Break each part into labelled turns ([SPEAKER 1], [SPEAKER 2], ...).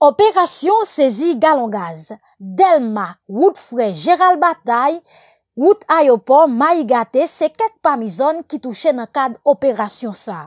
[SPEAKER 1] Operasyon Sezi Galangaz, Delma, Woutfrey, Gérald Bataille, Wout Ayopon, Mayigate, se kek Pamizon ki touche nan kad operasyon sa.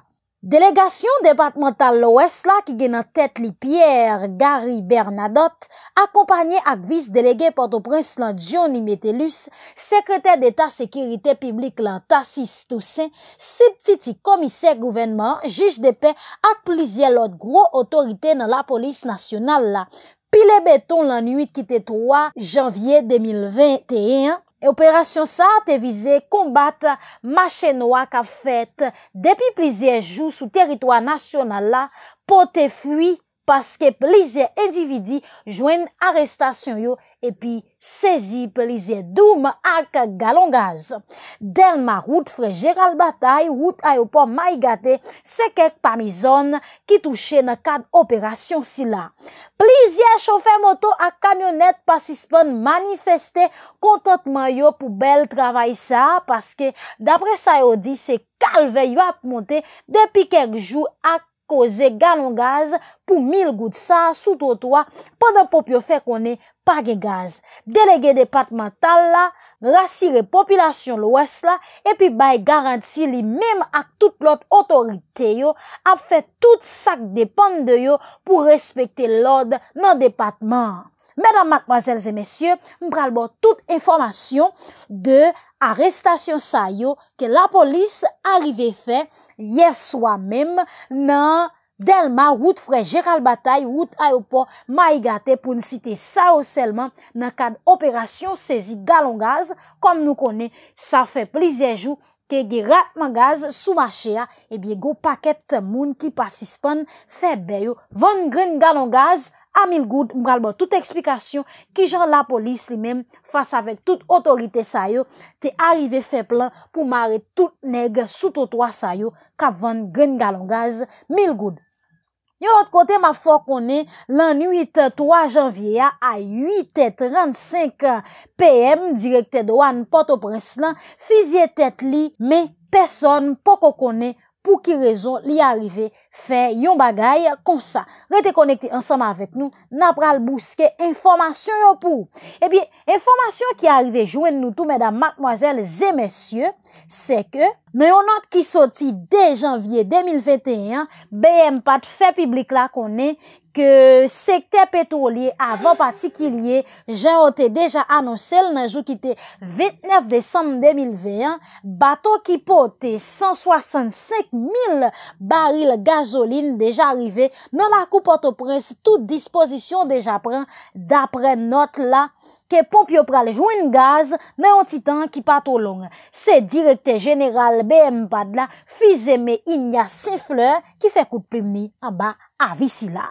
[SPEAKER 1] Delegasyon departemental lo es la ki gen an tet li Pierre Gary Bernadotte, akompanyen ak vis delege porto prins lan Johnny Metellus, sekretèr d'Etat-Sekirite Piblik lan Tassis Toussaint, sip titi komiser gouvenman, jish depè ak plizye lot gro otorite nan la polis nasyonal la, pile beton lan 8 ki te 3 janvye 2021. E operasyon sa te vize kombat macheno ak afet depi plize jou sou teritwa nasyonal la pou te fwi paske plize endividi jwen arestasyon yo epi sezi pelize doum ak galon gaz. Den ma wout frejera l batay, wout ayopo may gate se kek pamizon ki touche na kad operasyon sila. Plize chofe moto ak kamyonet pasispan manifeste kontantman yo pou bel travay sa, paske dapre sa yo di se kalve yo ap monte depi kek jou ak koze galon gaz pou mil gout sa sou totoa padan popyo fe konen. Par gen gaz, delege depatman tal la, rasi repopilasyon l wes la, epi bay garanti li mem ak tout lot otorite yo ap fet tout sak depande yo pou respekte l od nan depatman. Mèdam, mademoiselles et messieurs, mpralbo tout informasyon de arestasyon sa yo ke la polis arive fe yè swa mem nan depatman. Delman, wout frej geral batay, wout ayopo, may gate pou nsite sa ou selman nan kad operasyon sezi galon gaz. Kom nou kone, sa fe plizejou, te gerat man gaz sou mache a, ebye eh go paket moun ki pasispan febe yo. Van gren galon gaz a mil goud, mgalbo tout eksplikasyon ki jan la polis li men fasa vek tout otorite sa yo, te arive fe plan pou mare tout neg sou totoa sa yo, ka van gren galon gaz mil goud. Yon ot kote ma fò konè, lan 8-3 janvyeya, a 8-35 pm, direkte de wan, poto pres lan, fizye tet li, me, peson, poko konè. pou ki rezon li arive fè yon bagay kon sa. Rete konekte ansama avèk nou, nap pral bouske informasyon yo pou. E bi, informasyon ki arive jwen nou tou, mèdam, matmoazèl, zè mèsyè, se ke, nou yon not ki soti de janvye 2021, BM pat fè piblik la konen, Ke sekte petou liye avan pati ki liye, jen o te deja anonsel nan jou ki te 29 Desemm 2021, bato ki po te 165.000 baril gazoline deja arrive nan la koupote prens tout disposition deja pren dapre not la. ke pomp yo prale jwen gaz, nan yon titan ki pato long. Se direkte general B.M. Badla, fize me in yas se fleur, ki fe kout premni an ba avisi la.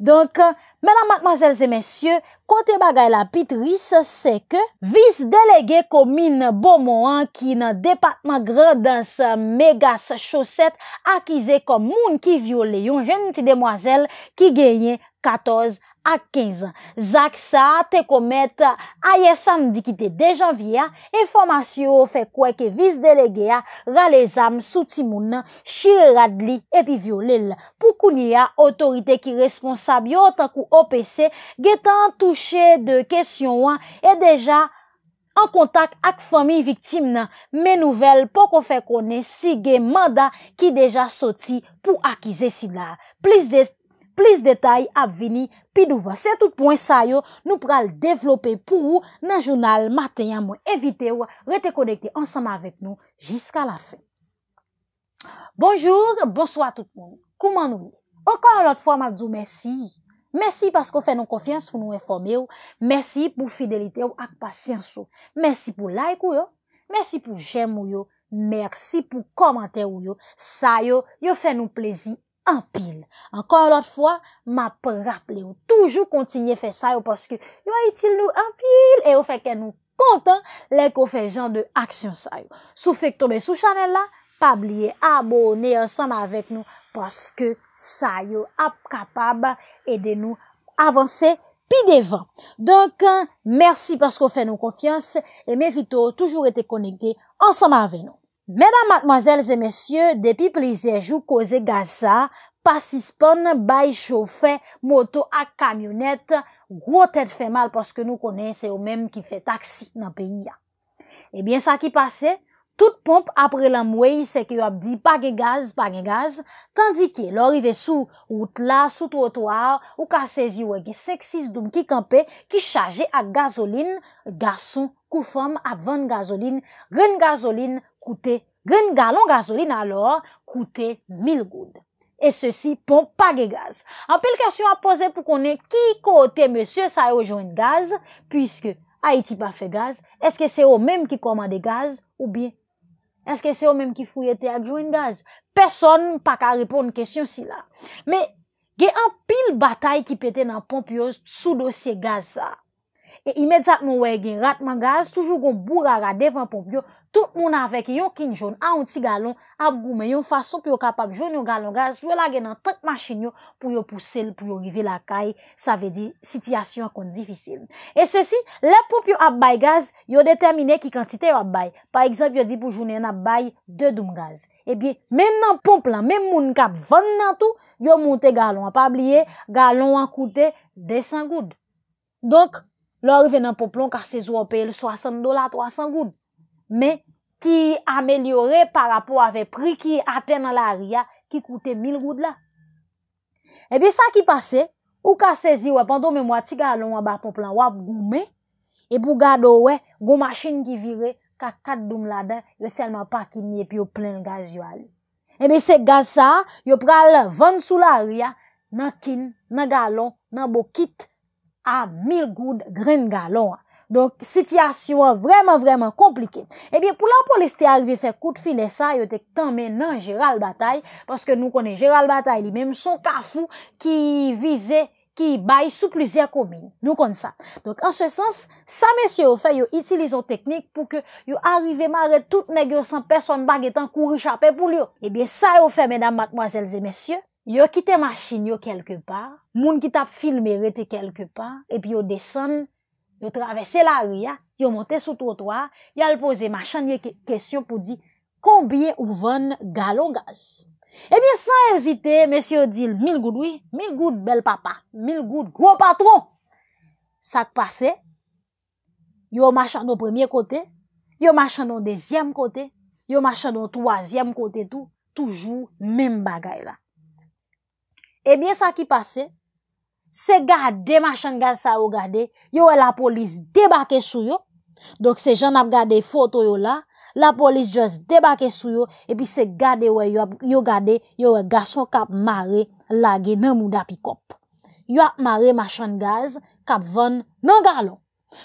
[SPEAKER 1] Donk, menan matmazelze mensyo, kote bagay la pitris, se ke vis delege komine bomohan ki nan departman gran dans megas choset akize kom moun ki viole yon jen ti demwazel ki genyen 14 an. ak 15. Zak sa, te komet a ye sam di ki te dejan via, informasyon fe kwe ke vis delege ya, rale zam soti moun nan, shire radli epi violel. Pou kouni ya otorite ki responsab yo takou OPC, ge tan touche de kesyon wan, e deja an kontak ak fami viktim nan. Men nouvel, poko fe kone si ge manda ki deja soti pou akize si la. Plis de plis detay ap vini pi nou va. Se tout pwen sa yo, nou pral devlope pou ou nan jounal matenya mwen evite ou rete konekte ansama avèk nou jiska la fe. Bonjour, bonsoi tout moun. Kouman nou? Okan anot fwa m ak djou mersi. Mersi pasko fè nou konfians pou nou informe ou. Mersi pou fidelite ou ak pasyans ou. Mersi pou like ou yo. Mersi pou jem ou yo. Mersi pou komante ou yo. Sa yo, yo fè nou plezi anpil. Ankon lot fwa, ma pe rapple ou toujou kontinye fe sayo paske yo a itil nou anpil, e ou feke nou kontan lek ou fe jan de aksyon sayo. Sou fek tombe sou chanel la, pabliye abone ansama avek nou paske sayo ap kapaba ede nou avanse pi devan. Donk, euh, mersi paske ou fe nou konfians, e me fito ou toujou ete konekte ansama avek nou. Mèdam matmazèl zè mèsyè, depi plizej ou koze gaza, pasispan, bay, chofè, moto ak kamyonèt, gwo tèd fè mal paske nou konè, se ou mèm ki fè taksi nan peyi ya. Ebyen sa ki pase, tout pomp apre lan mwey se ki ou ap di page gaz, page gaz, tandiki lor ive sou, ou tla, sou trotoar, ou kasezi ou ege, seksis doun ki kampe, ki chaje ak gazolin, gason, koufam, ap van gazolin, ren gazolin, koute gwen galon gazolin alor, koute 1000 goud. E se si pompe pa ge gaz. An pel kasyon a pose pou konen, ki kote monsye sa yo joun gaz, pwiske Haiti pa fe gaz, eske se o mem ki koma de gaz, ou bi? Eske se o mem ki fuyete ak joun gaz? Peson pa ka repon kasyon si la. Me, ge an pil batay ki pete nan pompio sou dosye gaz sa. E imedzatman we gen ratman gaz, toujou kon boulara devan pompio, Tout moun avè ki yon kinjon a onti galon ap goumen yon fason pou yon kapap joun yon galon gaz, pou yon lage nan tank machin yon pou yon poussel, pou yon rive la kay, sa ve di, sityasyon akon difisil. E se si, le pou pou yon ap bay gaz, yon determine ki kantite yon ap bay. Par exemple, yon di pou joun yon ap bay, 2 doun gaz. E pi, men nan pou plan, men moun kap vann nan tou, yon monte galon ap abliye, galon akoute 200 goud. Donk, lò rive nan pou plan kar se zo ap paye lè 60 dola 300 goud. men ki amelyore para pou ave pri ki ate nan la aria ki koute 1000 goud la. Eh Ebe sa ki pase, ou ka sezi wè, pandou men mwati galon wè ba po plan wap goumen, e pou gado wè, gou machine ki vire, ka kat doum la den, yo selman pa kinye pi yo plen gaz yo ali. Ebe eh se gaz sa, yo pral vande sou la aria, nan kin, nan galon, nan bokit, a 1000 goud gren galon wè. Donk, sityasyon vreman vreman komplike. Ebyen, eh pou la polis te arive fe kout file sa, yo te tanmen nan Gérald Bataille, paske nou konen Gérald Bataille li menm son kafou ki vize, ki bay sou plizye komine. Nou konen sa. Donk, an se sens, sa mesye yo fe, yo itilizo teknik pou ke yo arive marre tout negyo san person bag etan kouri chapè pou liyo. Ebyen, sa yo fe, menam, makmoazelze, mesye, yo kite machin yo kelke par, moun ki tap filme rete kelke par, epi yo desen, yo travesse la ou ya, yo monte sou trottoir, yo al pose machan ye kesyon pou di, konbye ou ven galo gaz. Ebyen eh san ezite, mesyo di mil goudoui, mil goud bel papa, mil goud gros patron. Sak pase, yo machan nou premye kote, yo machan nou dezyem kote, yo machan nou twazyem kote tou, toujou men bagay la. Ebyen eh sak ki pase, Se gade machan gaz sa yo gade, yo we la polis debake sou yo. Donk se jan ap gade foto yo la, la polis jos debake sou yo, epi se gade yo gade, yo we gason kap mare lage nan mouda pi kop. Yo ap mare machan gaz, kap van nan galon.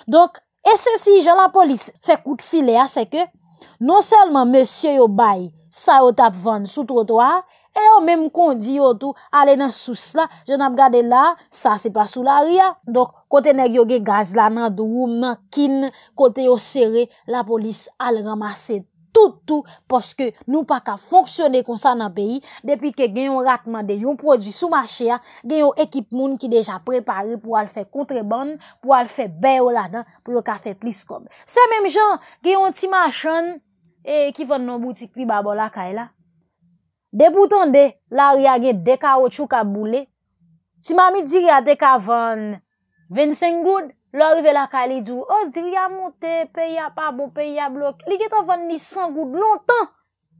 [SPEAKER 1] Donk, e se si jan la polis fe kout file a, se ke, non selman monsye yo bay sa yo tap van sou trotoa, E yo mèm kondi yo tou, ale nan sous la, jen ap gade la, sa se pa sou la ria. Dok, kote nèk yo ge gaz la nan duroum nan kin, kote yo sere, la polis al ramase toutou poske nou pa ka fonksyone konsan nan peyi, depi ke genyon ratman de yon prodjou sou mache ya, genyon ekip moun ki deja prepare pou al fe kontreban, pou al fe beyo la dan, pou yo ka fe plis kom. Se mèm jen, genyon ti machan, e kivon nan boutik li babo la ka e la, De bouton de, la ou ya gen deka ou chou ka boule. Si mami diri ya deka van 25 goud, lorive la kalidou. Ou oh, diri ya monte, pe ya pabo, pe ya blok. Li getan van ni 100 goud, lontan.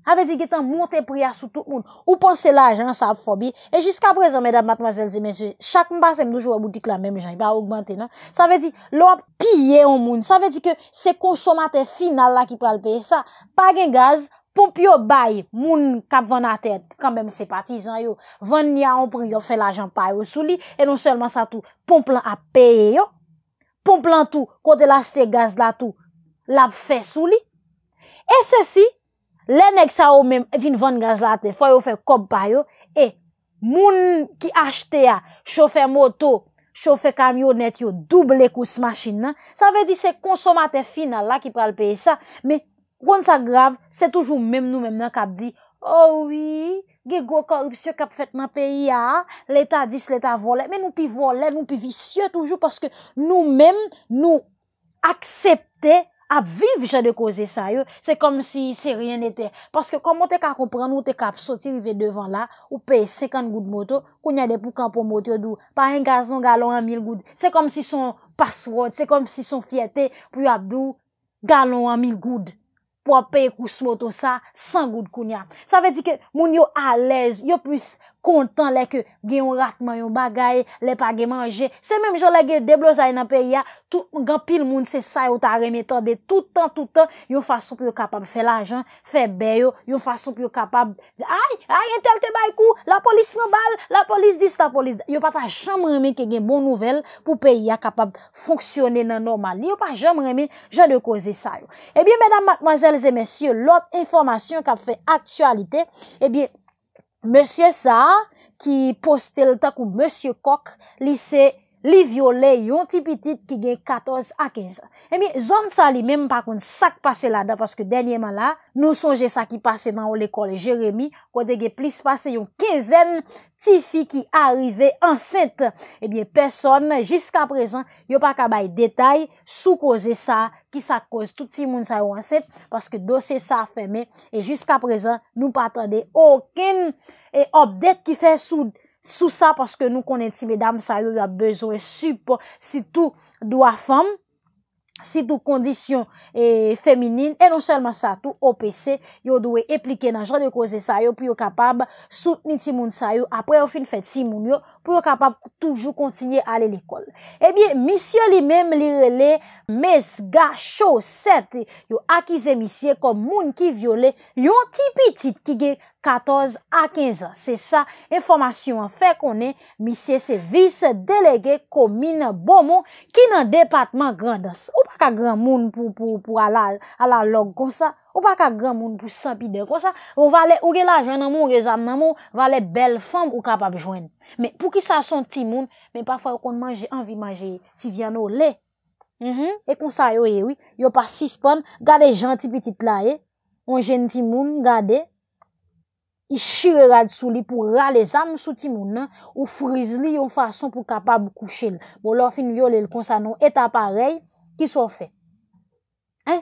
[SPEAKER 1] A vezi getan monte priya sou tout moun. Ou ponselajan sa ap fobi. E jiska prezen, medan matmazelze mense, chak mba se mdoujou a boutik la mem jan, i ba augmente nan. Sa vezi, lor piye an moun. Sa vezi ke se konsomate final la ki pral pe. Sa, pagen gaz, Pomp yo bay, moun kapvan atèd, kambèm se patizan yo, van niya anpri yo fè l'ajan payo sou li, e non selman sa tou, pomp lan ap peye yo, pomp lan tou, kote la se gaz la tou, lap fè sou li, e se si, lènek sa ou men vin van gaz la te, fò yo fè kop payo, e moun ki achte ya, chofè moto, chofè kamyonet yo, double kous masjin nan, sa ve di se konsomate final la ki pral peye sa, me, Koun sa grav, se toujou mèm nou mèm nan kap di, oh wii, ge gwo korupsyon kap fet nan peyi ya, leta dis, leta vole, men nou pi vole, nou pi visye toujou, paske nou mèm nou aksepte ap viv jade koze sa yo, se kom si se ryen ete. Paske kom mo te ka kompran nou te kap soti rive devan la, ou peye sek an goud moto, koun yade pou kampo moto yo dou, pa yon gazon galon an mil goud. Se kom si son password, se kom si son fiyete, pou yon ap dou galon an mil goud. Pwa pe kousmoton sa, San goud koun ya. Sa ve di ke, Moun yo alej, Yo pwis, kontan lè ke gen yon rakman, yon bagay, lè pa gen manje. Se menm jò lè gen deblozay nan peyi ya, tout, gen pil moun se sa yo ta remetande, toutan, toutan, yon fason pou yon kapab fe l'ajan, fe beyo, yon fason pou yon kapab, ay, ay, entel te bay kou, la polis frembal, la polis dis ta polis. Yon pa ta jom remen ke gen bon nouvel pou peyi ya kapab fonksyonen nan normal. Yon pa jom remen, jen de koze sa yo. Ebyen, eh medan, madem, madem, zè, mèsyon, lòt informasyon kap fe aktualite, ebyen, eh Monsie sa ki postel ta kou monsie kok li se li viole yon ti pitit ki gen 14 a 15. Emi zon sa li menm pa kon sak pase la da paske denye man la nou sonje sa ki pase nan ou lekol Jeremie kote gen plis pase yon kezen ti fi ki arive anset. Emi eh person jiska prezant yo pa kabay detay sou kose sa gen. ki sa koz touti moun sa yo anset, paske dosye sa feme, e jiska prezant nou pa atande, oken obdet ki fe sou sa, paske nou konen ti, medam sa yo yo ap bezon, si tou do a feme, Si tou kondisyon e, fèminin, e non selman sa tou OPC, yo dwe eplike nan jan de koze sa yo pou yo kapab soutni si moun sa yo apre ou fin fèt si moun yo pou yo kapab toujou kontinye ale l'ekol. Ebyen, eh misyo li mèm li rele mezga chou set yo akize misye kom moun ki viole yon tipi tit ki ge akize. 14 a 15. Se sa, informasyon an fe konen, misye se vis delege komine bomon, ki nan departman grandas. Ou pa ka gran moun pou ala log kon sa, ou pa ka gran moun pou sapide kon sa, ou va le ouge la jwennan moun, ou ge zam nan moun, va le bel fom ou kapap jwenn. Men, pou ki sa son ti moun, men pafwa ou kon manje, anvi manje si vyan ou le. E kon sa yo ewi, eh yo pa sispan, gade janti pitit la e, eh. ou gen ti moun gade, i shire rad sou li pou ra le zame sou ti moun nan, ou friz li yon fason pou kapab kouche l. Bon, lor fin viole l konsa nou eta parey, ki sou fe. Hein?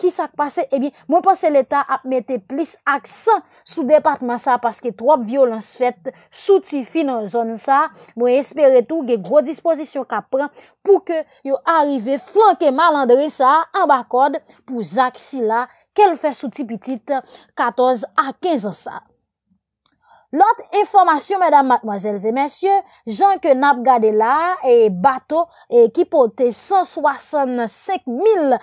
[SPEAKER 1] Ki sak pase? Ebi, mwen pense l eta ap mete plis aksan sou departman sa, paske trop violans fet, sou ti fin an zon sa, mwen espere tou ge gwo disposisyon ka pran, pou ke yo arrive flanke malandre sa, an bakod, pou zak si la, kel fe sou ti pitit, 14 a 15 ansa. Lant informasyon, mèdam matmwazèlzè, mèsyè, jan ke nap gade la, e bato, e ki pote 165.000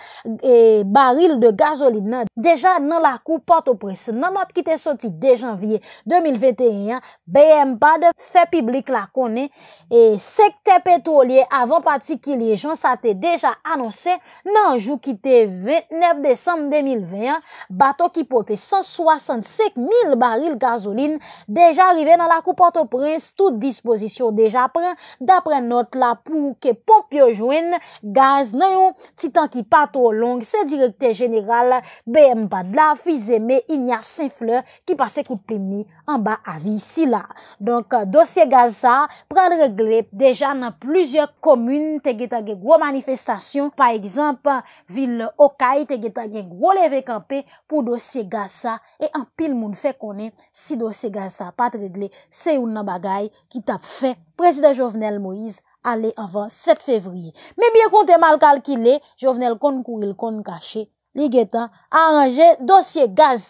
[SPEAKER 1] baril de gazolid nan, deja nan la kou porto pres, nan ap ki te soti de janvye 2021, beye mba de fe piblik la kone, e sek te petolye avan pati ki liye jan, sa te deja anonse nan jou ki te 29 december 2021, bato ki pote 165.000 baril gazolid de Deja arrive nan la koupote ou prens, tout disposition deja pre, dapre not la pou ke pop yo jwen, gaz nan yon titan ki pato ou long, se direkte general B.M. Badla, Fize me, Inya Senfle, ki pase kout plimi an ba avi si la. Donk dosye gaz sa, pren reglep deja nan pluzye komune te getage gro manifestasyon, pa ekzamp, vil Okai te getage gro leve kampe pou dosye gaz sa, e an pil moun fe konen si dosye gaz sa A pat regle se yon nan bagay ki tap fe Prezident Jovenel Moïse ale avan 7 fevriye Me bie konte mal kalkile Jovenel kon kou il kon kache Li getan a anje dosye gaz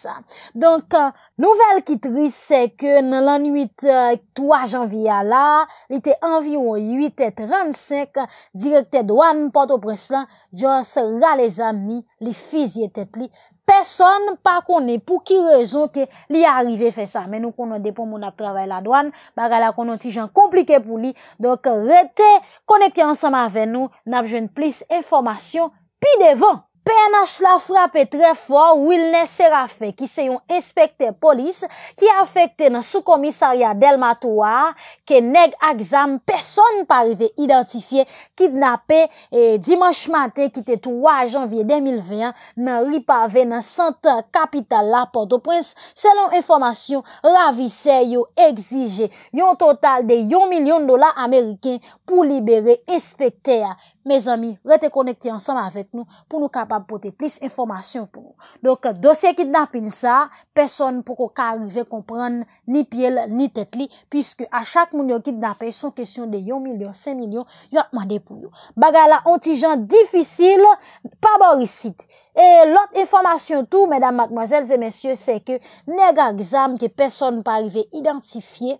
[SPEAKER 1] Donk euh, nouvel ki tri se ke nan lan 8 3 janvi ya la Li te anvi ou 8 et 35 Direkte douan poto preslan Djan se ra le zami li fizye tet li peson pa kone pou ki rezon ke li arive fe sa. Men nou konon depon moun ap trawe la douan, bagala konon ti jan komplike pou li. Dok rete, konekte ansama ve nou, nap jen plis informasyon pi devon. PNH la frapè tre fò, wil ne serafè ki se yon espekter polis ki afekte nan sou komisarya del matwa ke neg akzam. Person pa rive identifiye kidnapè e dimanche matè ki te touwa janvye 2020 nan ripave nan santa kapital la portoprense. Selon informasyon, ravi ser yo egzije yon total de yon milyon dola Ameriken pou libere espekter ya. Me zami, rete konekti ansam avek nou pou nou kapab pote plis informasyon pou nou. Donk dosye kidnapin sa, peson pou koka arrive kompran ni piel, ni tetli, pwiske a chak moun yo kidnapin, son kesyon de yon milyon, sen milyon, yon mande pou yo. Bagala, ontijan, difisil, pa borisit. E lot informasyon tou, mèdam, magmazèl, zè mèsyè, se ke nega gzam ke peson pa arrive identifiye,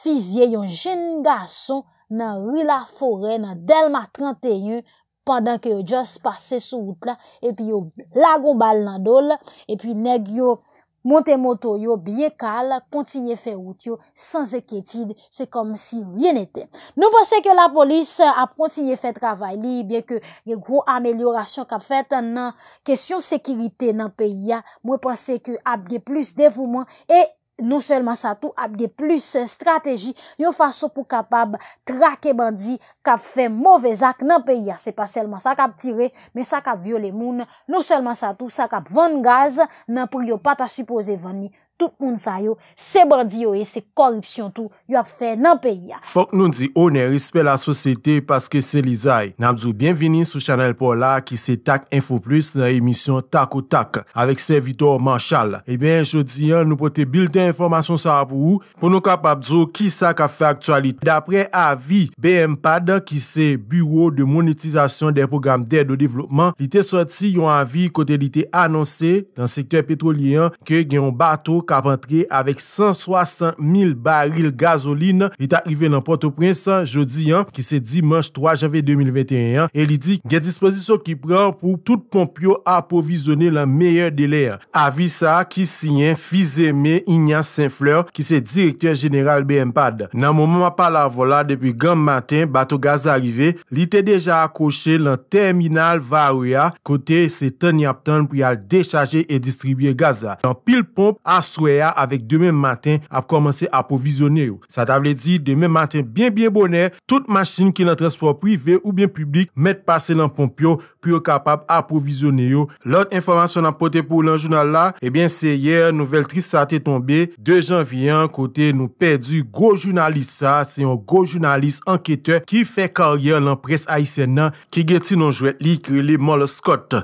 [SPEAKER 1] fizye, yon jen gason nan Rila Fore, nan Delma 31, pandan ke yo jase pase sou wote la, epi yo lagou bal nan dole, epi neg yo monte moto yo, biye kal, kontinye fe wote yo, sanze ketid, se kom si rien ete. Nou pense ke la polis ap kontinye fe travay li, bie ke ge gro ameliorasyon kap fet nan kesyon sekirite nan peyi ya, mwen pense ke ap ge plus devouman, e, Nou selman sa tou ap de plus strategi yo faso pou kapab trake bandi kap fe mouvez ak nan peya. Se pa selman sa kap tire, me sa kap viole moun. Nou selman sa tou sa kap vande gaz nan pou yo pata suppose vande gaz. tout moun sa yo, se bandi yo e se korupsyon tou yo ap fe nan peyi ya.
[SPEAKER 2] Fok nou di o ne rispe la sosete paske se li zay. Namdou bienveni sou chanel Pola ki se tak info plus nan emisyon tak ou tak avek se Vitor Manchal. E eh ben jodi an nou pote bilte informasyon sa ap ou pou nou kapapdou ki sa ka fe aktualite. Dapre avi BMPAD ki se Bureau de Monetizasyon de Programme d'Ed de Développement, li te soti yon avi kote li te anonse nan sektèr petrolyen ke gen yon batok kapantre avèk 160.000 baril gazoline, li ta rive nan Port-au-Prince, jodi an, ki se dimanche 3 javè 2021, e li di, gen dispozisyon ki pran pou tout pompio apovizone lan meyèr de lè. Avisa kisiyen Fizeme Ignace Saint-Fleur, ki se direktor general BMPAD. Nan mouman pa la vola depi gan matin, batou gaz arive, li te deja akoshe lan terminal Vahouya, kote se tani aptan pou yal dechaje e distribye gaza. Nan pil pomp, as souya e avèk demè matin ap komanse ap provisione yo. Sa ta vle di, demè matin, byen byen bonè, tout machin ki nan transport privè ou byen publik met pase nan pompyo, pou yo kapap ap provisione yo. Lòt informasyon ap pote pou lan jounal la, ebyen se yè, nouvel tris sa te tombe, de janviyan, kote nou perdi go jounalisa, se yon go jounalis anketè, ki fè karyè lan pres A.I.S.N.A. ki gèti nan jwè li kre li mol skot.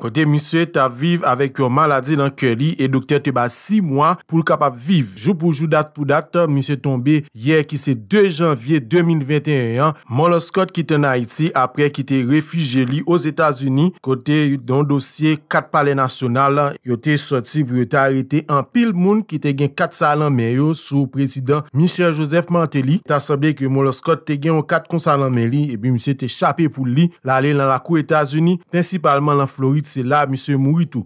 [SPEAKER 2] Kote misye, ta vive avèk yon maladi nan kè li, e doktè te ba simou Jou pou jou, dat pou dat, mi se tombe yè ki se 2 janvye 2021 an, Molo Scott ki te naiti apre ki te refije li os Etats-Unis, kote yon dosye 4 pale nasyonal la, yote soti pou yote arete an pil moun ki te gen 4 salan men yo sou prezident Michel Joseph Mantelli. Ta sabè ki Molo Scott te gen 4 salan men li, ebi mi se te chapè pou li la ale lan la kou Etats-Unis, prinsipalman lan Floride se la mi se mou itou.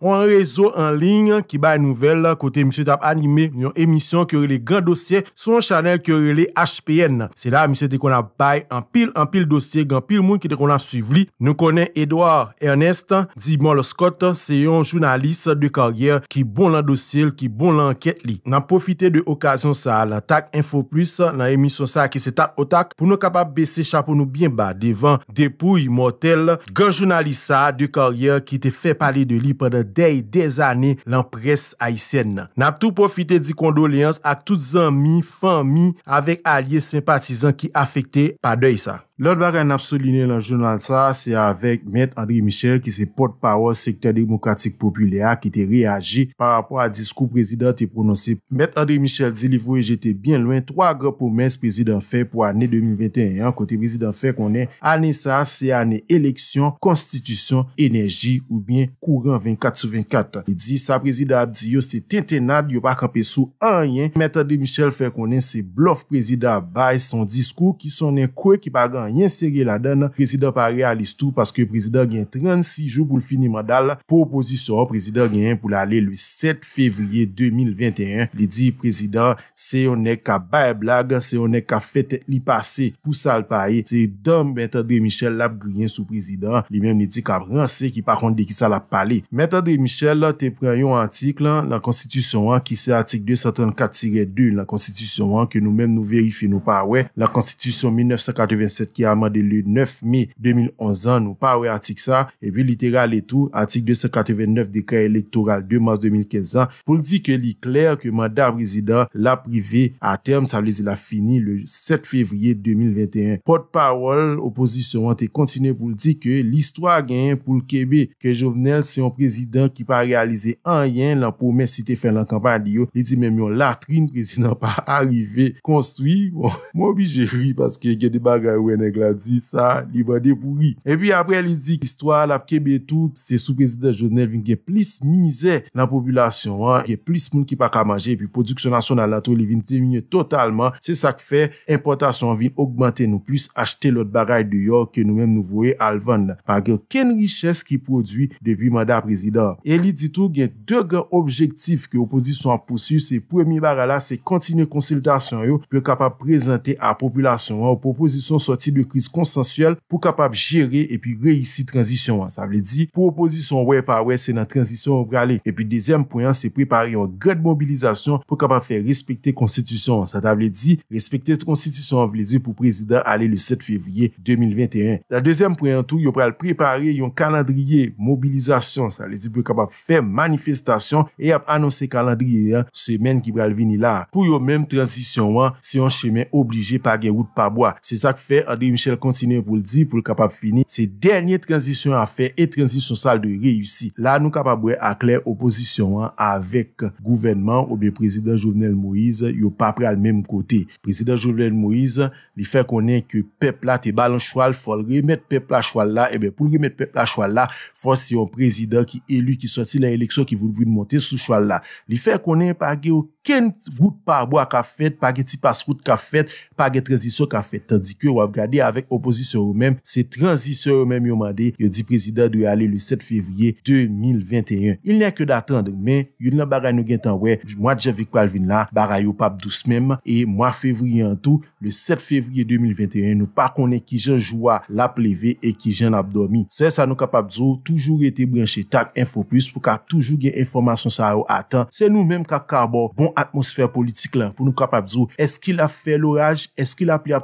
[SPEAKER 2] ou an rezo an lin ki bay nouvel kote misyo tap anime yon emisyon ki yon rele grand dosye, son chanel ki yon rele HPN. Se la misyo te konap bay an pil an pil dosye, gan pil moun ki te konap suiv li. Nou konen Edouard Ernest, Dibon Lascotte se yon jounalist de karyer ki bon lan dosye, ki bon lan anket li. Nan profite de okasyon sa la tak info plus nan emisyon sa ki se tap otak pou nou kapap besi chapoun nou bien ba devan depou yon motel. Gan jounalist sa de karyer ki te fe pali de li pandan dey dezane lan pres ayisen nan. Nap tou profite di kondolians ak tout zanmi, fami, avek alye sempatizan ki afekte pa dey sa. Lòd bagan n'absoline lan jounal sa, se avèk Mèd André Michel ki se Port Power Sektor Demokratik Populè a ki te reagi par apò a diskou prezidant te prononse. Mèd André Michel di li voue jete bien loin, 3 grap pou mèz prezidant fè pou anè 2021 kote prezidant fè konè anè sa se anè eleksyon, konstitusyon, enerji ou bien kouran 24-24. Di sa prezidant di yo se tentenad, yo pa kapè sou anyen. Mèd André Michel fè konè se blof prezidant bay son diskou ki sonnen kwe ki bagan yanseri la dan, prezident pari alistou paske prezident gen 36 jou pou l finimandal, pou oposisyon prezident gen pou l ale l 7 fevriye 2021, li di prezident se yon ne ka baye blague se yon ne ka fete li pase pou sa l paye, se yon don mèta de Michel lap griyen sou prezident, li mèm li di kabran se ki par kont de ki sa lap pale mèta de Michel te preyon antik la konstitusyon an ki se antik 234-2, la konstitusyon an ki nou mèm nou verifi nou pa we la konstitusyon 1987 ki a mande le 9 mei 2011 an nou pa wè atik sa, e pi litera lè tou, atik 289 dekran elektoral 2 mars 2015 an, pou l'di ke li kler ke manda prezident la prive a term, sa lè zi la fini le 7 fevriye 2021 pot pa wol, opozisyon an te kontine pou l'di ke l'istwa gen yon pou l'kebe, ke jovenel se yon prezident ki pa realize an yon lan pou men site fen lan kampan diyo li di men yon latrin prezident pa arive konstwi, bon, moun bi jè ri paske gen de bagay wènen la di sa li ban de bouri. Epi apre li di kistoal apke betou se sou prezident jounel vin gen plis mize nan populasyon an gen plis moun ki pa ka manje epi produksyon nasyon nan lato li vin demine totalman se sak fe importasyon vin augmante nou plis achete lot bagay de yo ke nou men nou voye alvan la. Par gen ken riches ki produy depi manda prezident. E li di tou gen de gran objektif ke opozisyon pou su se premi bagay la se kontine konsiltasyon yo pe kapap prezente a populasyon an ou popozisyon soti de kriz konsensuel pou kapap jere epi reisi transisyon an. Sa vle di, pou oposi son wey pa wey, se nan transisyon ou prale. Epi dezem pou an, se prepari yon gred mobilizasyon pou kapap fe respekte konstitusyon an. Sa ta vle di, respekte konstitusyon an, vle di, pou prezident ale le 7 fevriye 2021. Da dezem pou an tou, yo prale prepari yon kalandriye mobilizasyon. Sa vle di, pou kapap fe manifestasyon e ap anonsi kalandriye semen ki prale vini la. Pou yo menm transisyon an, se yon chemen oblije pa gen wout pa boa. Se sak fe an de Michel Consigne pou l'di, pou l'kapap fini, se denye transisyon a fe, e transisyon sal de reyusi. La nou kapap wè akler oposisyon an, avèk gouvenman ou be prezident Jovenel Moïse, yo pa pre al mèm kote. Prezident Jovenel Moïse, li fè konen ke pepla te balan chwal, fol remet pepla chwal la, ebe pou remet pepla chwal la, fò si yon prezident ki elu, ki soti la eleksyon ki voun voun monte sou chwal la. Li fè konen pa ge yo ken vout pa wou a ka fet, pa ge ti paskout ka fet, pa ge transisyon ka fet, tandi ke wap gade de avèk oposisyon ou mèm, se transisyon ou mèm yo mèm de, yo di prezident de alè le 7 fevriye 2021. Il nè kè d'attend mè, yon la baray nou gen tan wè, mwa javèk wè alvin la, baray yo pabdous mèm, e mwa fevriye an tou, le 7 fevriye 2021, nou pa konè ki jen joua la pleve e ki jen abdomi. Se sa nou kapabdou, toujou gen te branche tak info plus pou ka toujou gen informasyon sa yo atan. Se nou mèm ka karbor bon atmosfer politik lan pou nou kapabdou, esk il a fè loraj, esk il a pli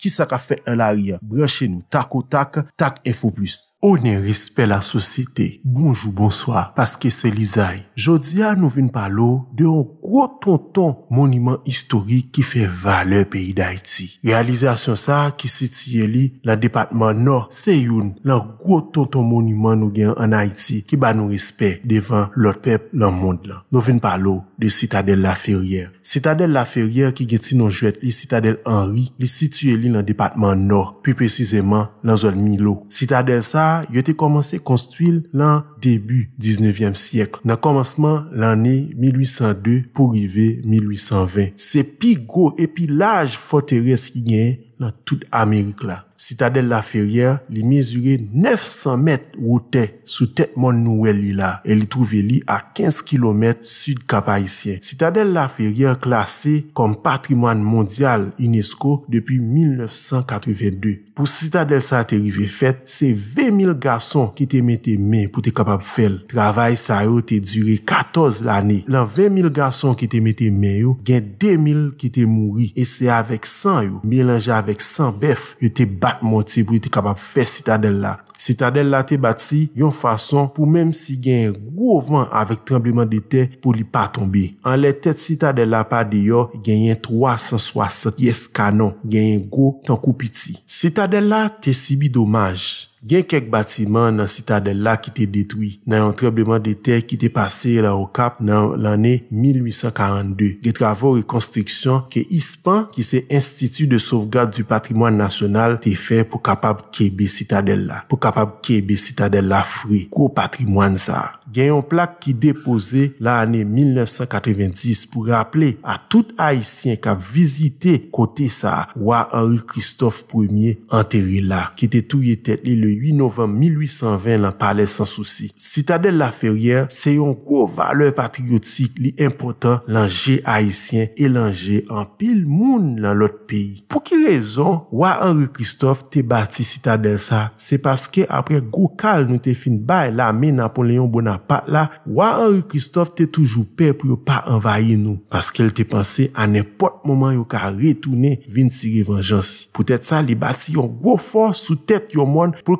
[SPEAKER 2] ki sak a fet an la riyan. Breche nou, tak o tak, tak e fo plus. O ne rispe la sosite. Bonjou, bonsoi, paske se li zay. Jodia nou vin palo de yon kwa tonton moniman istorik ki fe vale peyi da Haiti. Realizasyon sa ki siti ye li la departman nor se yon, lan kwa tonton moniman nou gen an Haiti ki ba nou rispe devan lot pep lan mond lan. Nou vin palo de sitadel la ferriere. Sitadel la ferriere ki geti nan jwet li, sitadel an ri, li situyeli nan depatman nor, pi pesizeman nan zon Milo. Sita del sa, yote komanse konstwil nan debu 19e siyek, nan komanseman lani 1802 pou rive 1820. Se pi go e pi laj fote res ki nye nan tout Amerik la. Citadel Laferriere li mezure 900 mète wote sou tetman nouèl li la. El li trouve li a 15 km sud kapa isyen. Citadel Laferriere klasè kom patrimon mondial Inesco depi 1982. Pou citadel sa te rive fèt, se 20 000 gason ki te mette men pou te kapap fèl. Travay sa yo te dure 14 l'anè. Lan 20 000 gason ki te mette men yo, gen 2 000 ki te mouri. E se avèk 100 yo, mèlange avèk 100 bèf, yo te ba. atmoti pou ite kapap fè sitadel la. Sitadel la te bati yon fason pou mèm si genye gwo van avèk trembleman de te pou li pa tombe. An lè tèt sitadel la pa de yo, genye 360 yes kanon, genye gwo tan koupiti. Sitadel la te sibi domaj. gen kek batiman nan sitadel la ki te detwi, nan yon trebleman de ter ki te pase la ou kap nan l'anè 1842, gen travo rekonstriksyon ke ispan ki se institu de sovgade du patrimon nasyonal te fe pou kapab kebe sitadel la, pou kapab kebe sitadel la fri, kwo patrimon sa, gen yon plak ki depose l'anè 1990 pou rapple a tout haisyen ki a vizite kote sa wa Henry Christophe I anteri la, ki te touye tet li le 8 novem 1820 lan pale sans souci. Citadel la Ferriere se yon gro valeur patriotik li impotant lan jè Haitien e lan jè an pil moun lan lot peyi. Po ki rezon wak Henry Christophe te bati citadel sa? Se paske apre go kal nou te fin bay la me Napoléon Bonaparte la, wak Henry Christophe te toujou pe pou yo pa envaye nou. Paske el te panse an epot mouman yo ka retoune vinti revanjansi. Poutet sa li bati yon gro fòs sou tèt yon moun pou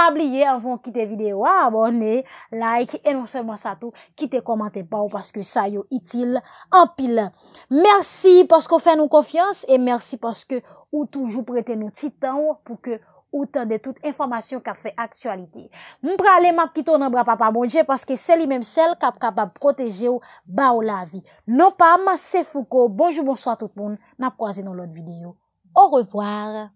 [SPEAKER 1] Pabliye avon ki te videyo, abone, like, e non seman sa tou ki te komante pa ou paske sa yo itil anpil. Mersi paske ou fe nou konfians e mersi paske ou toujou prete nou titan ou pou ke ou tende tout informasyon kap fe aksualite. Mprale map ki tou nan bra pa bon pa mounje paske seli menm sel kap kap ap proteje ou ba ou la vi. Non pa, mas se fou ko. Bonjou, bonsoit tout moun. Nap kwa zin nou lot videyo. Ou revoar.